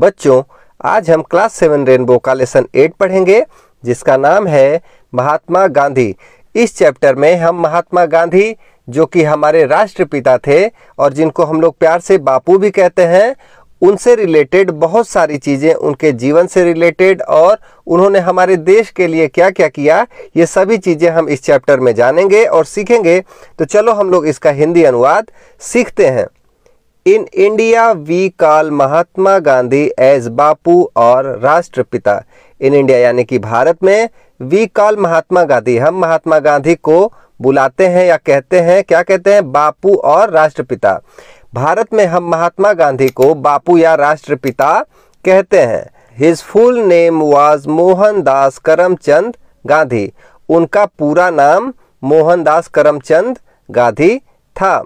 बच्चों आज हम क्लास सेवन रेनबो का लेसन एट पढ़ेंगे जिसका नाम है महात्मा गांधी इस चैप्टर में हम महात्मा गांधी जो कि हमारे राष्ट्रपिता थे और जिनको हम लोग प्यार से बापू भी कहते हैं उनसे रिलेटेड बहुत सारी चीज़ें उनके जीवन से रिलेटेड और उन्होंने हमारे देश के लिए क्या क्या किया ये सभी चीज़ें हम इस चैप्टर में जानेंगे और सीखेंगे तो चलो हम लोग इसका हिंदी अनुवाद सीखते हैं in India we call Mahatma Gandhi as Bapu और राष्ट्रपिता इन इंडिया यानी कि भारत में वी कॉल महात्मा गांधी हम महात्मा गांधी को बुलाते हैं या कहते हैं क्या कहते हैं बापू और राष्ट्रपिता भारत में हम महात्मा गांधी को बापू या राष्ट्रपिता कहते हैं his full name was Mohandas Karamchand Gandhi उनका पूरा नाम मोहनदास करमचंद गांधी था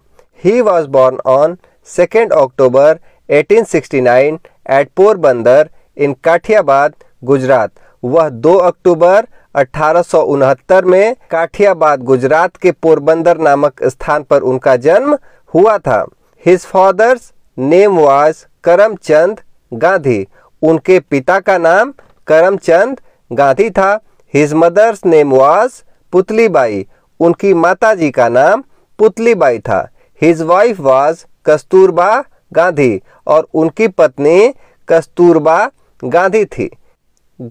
he was born on 2nd October 1869 at Porbandar in Kathiawad Gujarat वह 2 अक्टूबर अठारह में काठियाबाद गुजरात के पोरबंदर नामक स्थान पर उनका जन्म हुआ था his father's name was Karamchand Gandhi उनके पिता का नाम करमचंद गांधी था his mother's name was Putlibai उनकी माताजी का नाम पुतलीबाई था his wife was Kasturba Gandhi और उनकी पत्नी कस्तूरबा गांधी थी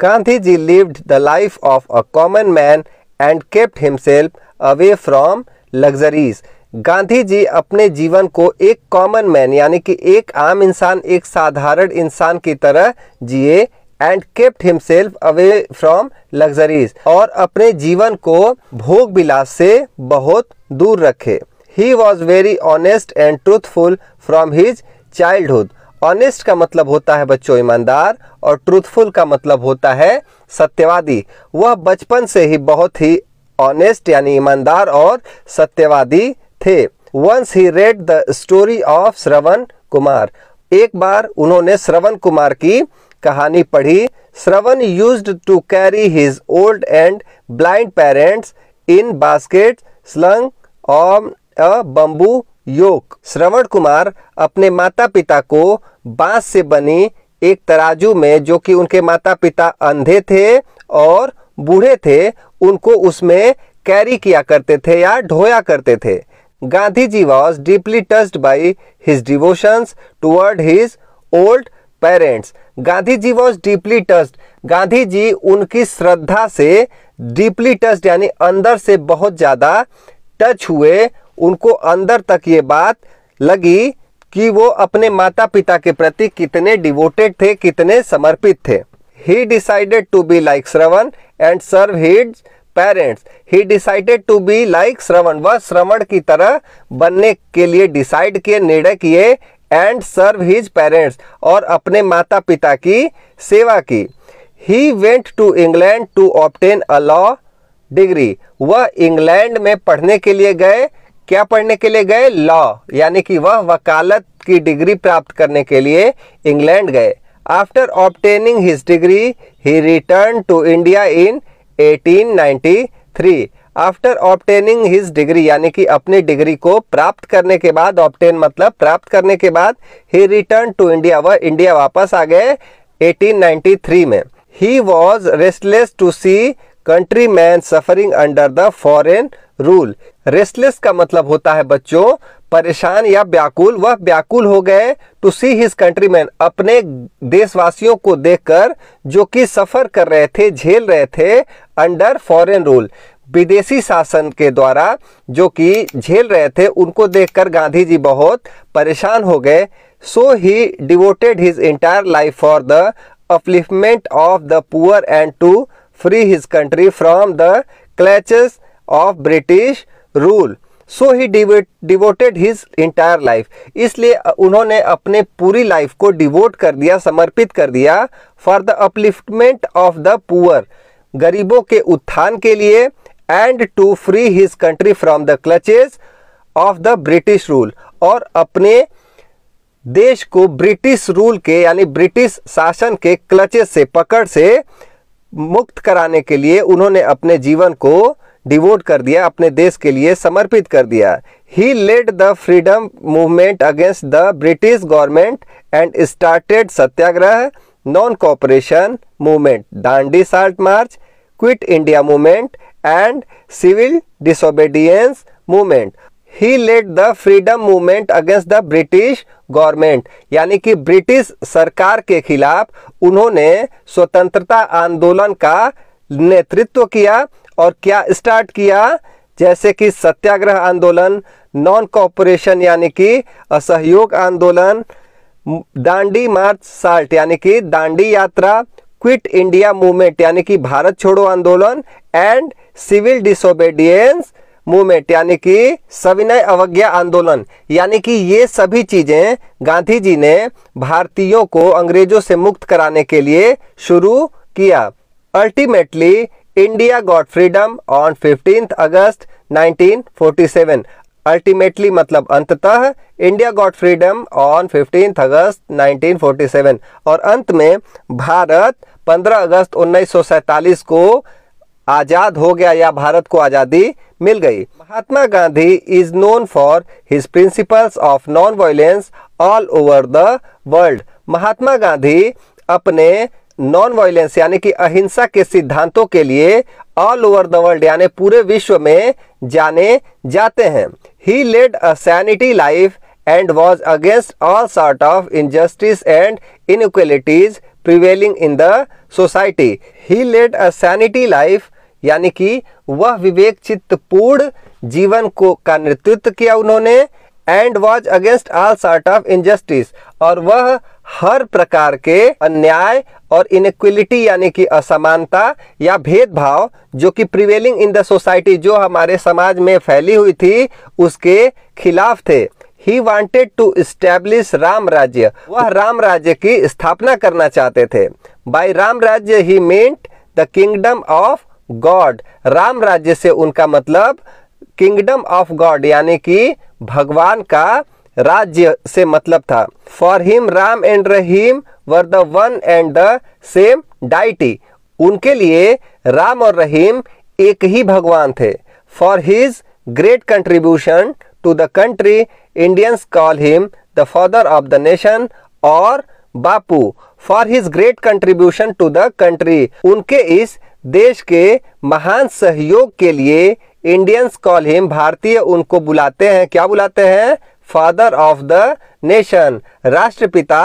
Gandhi ji lived the life of a common man and kept himself away from luxuries Gandhi ji अपने जीवन को एक कॉमन मैन यानी कि एक आम इंसान एक साधारण इंसान की तरह जिए and kept himself away from luxuries और अपने जीवन को भोग विलास से बहुत दूर रखे he was very honest and truthful from his childhood honest का मतलब होता है बच्चों ईमानदार और ट्रूथफुल का मतलब होता है सत्यवादी वह बचपन से ही बहुत ही ऑनेस्ट यानी ईमानदार और सत्यवादी थे once he read the story of Shravan Kumar एक बार उन्होंने श्रवण कुमार की कहानी पढ़ी Shravan used to carry his old and blind parents in basket slung on a bamboo yoke Shravan Kumar अपने माता पिता को बांस से बनी एक तराजू में जो कि उनके माता पिता अंधे थे और बूढ़े थे उनको उसमें कैरी किया करते थे या ढोया करते थे Gandhi ji was deeply touched by his devotions toward his old parents Gandhi ji was deeply touched Gandhi ji उनकी श्रद्धा से डीपली टस्ड यानी अंदर से बहुत ज़्यादा टच हुए उनको अंदर तक ये बात लगी कि वो अपने माता पिता के प्रति कितने डिवोटेड थे कितने समर्पित थे he decided to be like Shravan and serve his parents he decided to be like Shravan वह श्रवण की तरह बनने के लिए डिसाइड किए निर्णय किए एंड सर्व हिज पेरेंट्स और अपने माता पिता की सेवा की he went to England to obtain a law degree वह इंग्लैंड में पढ़ने के लिए गए क्या पढ़ने के लिए गए लॉ यानी कि वह वकालत की डिग्री प्राप्त करने के लिए इंग्लैंड गए after obtaining his degree he return to India in 1893 after obtaining his degree यानी कि अपनी डिग्री को प्राप्त करने के बाद ऑप्टेन मतलब प्राप्त करने के बाद ही रिटर्न टू इंडिया वह इंडिया वापस आ गए 1893 में he was restless to see country man suffering under the foreign rule restless का मतलब होता है बच्चों परेशान या व्याकुल वह व्याकुल हो गए टू सी हिज मैन अपने देशवासियों को देखकर जो कि सफ़र कर रहे थे झेल रहे थे अंडर फॉरेन रूल विदेशी शासन के द्वारा जो कि झेल रहे थे उनको देखकर गांधी जी बहुत परेशान हो गए so he devoted his entire life for the upliftment of the poor and to free his country from the clutches of British rule. So he devoted his entire life. इसलिए उन्होंने अपने पूरी life को devote कर दिया समर्पित कर दिया for the upliftment of the poor, गरीबों के उत्थान के लिए and to free his country from the clutches of the British rule. और अपने देश को ब्रिटिश रूल के यानी ब्रिटिश शासन के क्लचेज से पकड़ से मुक्त कराने के लिए उन्होंने अपने जीवन को डिवोट कर दिया अपने देश के लिए समर्पित कर दिया he led the freedom movement against the British government and started satyagraha non cooperation movement Dandi salt march quit India movement and civil disobedience movement he led the freedom movement against the British government यानी कि British सरकार के खिलाफ उन्होंने स्वतंत्रता आंदोलन का नेतृत्व किया और क्या स्टार्ट किया जैसे कि सत्याग्रह आंदोलन नॉन कॉपरेशन यानी कि असहयोग आंदोलन दांडी मार्च साल्ट यानी कि दांडी यात्रा क्विट इंडिया मूवमेंट यानी कि भारत छोड़ो आंदोलन एंड सिविल डिसोबेडियंस मूवमेंट यानी कि सविनय अवज्ञा आंदोलन यानी कि ये सभी चीजें गांधी जी ने भारतीयों को अंग्रेजों से मुक्त कराने के लिए शुरू किया ultimately India got freedom on fifteen August 1947 ultimately मतलब अंततः India got freedom on fifteen August 1947 और अंत में भारत 15 अगस्त 1947 को आज़ाद हो गया या भारत को आज़ादी मिल गई Mahatma Gandhi is known for his principles of non violence all over the world Mahatma Gandhi अपने नॉन वायलेंस यानी कि अहिंसा के सिद्धांतों के लिए ऑल ओवर द वर्ल्ड यानी पूरे विश्व में जाने जाते हैं he led a saintly life and was against all sort of injustice and inequalities prevailing in the society he led a saintly life यानी कि वह विवेक पूर्ण जीवन को का नेतृत्व किया उन्होंने and was against all sort of injustice और वह हर प्रकार के अन्याय और इनक्विलिटी यानी कि असमानता या भेदभाव जो कि प्रिवेलिंग इन द सोसाइटी जो हमारे समाज में फैली हुई थी उसके खिलाफ थे he wanted to establish Ram Rajya वह राम राज्य की स्थापना करना चाहते थे by Ram Rajya he meant the kingdom of God Ram Rajya से उनका मतलब किंगडम ऑफ गॉड यानी कि भगवान का राज्य से मतलब था for him Ram and Rahim were the one and the same deity उनके लिए राम और रहीम एक ही भगवान थे for his great contribution to the country Indians call him the father of the nation और Bapu for his great contribution to the country उनके इस देश के महान सहयोग के लिए इंडियंस कॉल हिम भारतीय उनको बुलाते हैं क्या बुलाते हैं फादर ऑफ द नेशन राष्ट्रपिता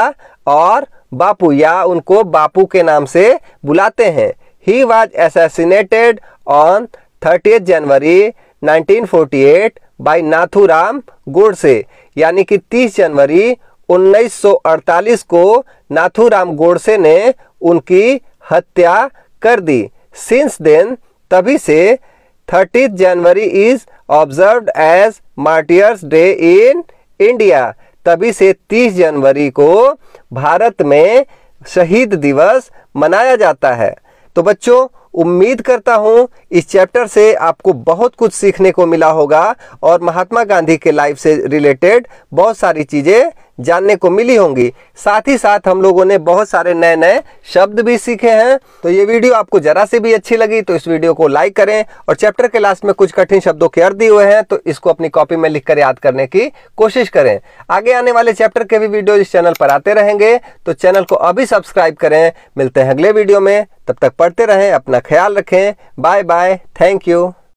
और बापू या उनको बापू के नाम से बुलाते हैं he was assassinated on thirty January 1948 Nathu Nathuram Godse यानी कि 30 जनवरी 1948 को नाथूराम गोडसे ने उनकी हत्या कर दी सिंस देन तभी से thirtieth January is observe as martyrs day in India तभी से 30 जनवरी को भारत में शहीद दिवस मनाया जाता है तो बच्चों उम्मीद करता हूँ इस चैप्टर से आपको बहुत कुछ सीखने को मिला होगा और महात्मा गांधी के लाइफ से रिलेटेड बहुत सारी चीज़ें जानने को मिली होंगी साथ ही साथ हम लोगों ने बहुत सारे नए नए शब्द भी सीखे हैं तो ये वीडियो आपको जरा से भी अच्छी लगी तो इस वीडियो को लाइक करें और चैप्टर के लास्ट में कुछ कठिन शब्दों के अर्थ दिए हुए हैं तो इसको अपनी कॉपी में लिखकर याद करने की कोशिश करें आगे आने वाले चैप्टर के भी वीडियो इस चैनल पर आते रहेंगे तो चैनल को अभी सब्सक्राइब करें मिलते हैं अगले वीडियो में तब तक पढ़ते रहें अपना ख्याल रखें बाय बाय थैंक यू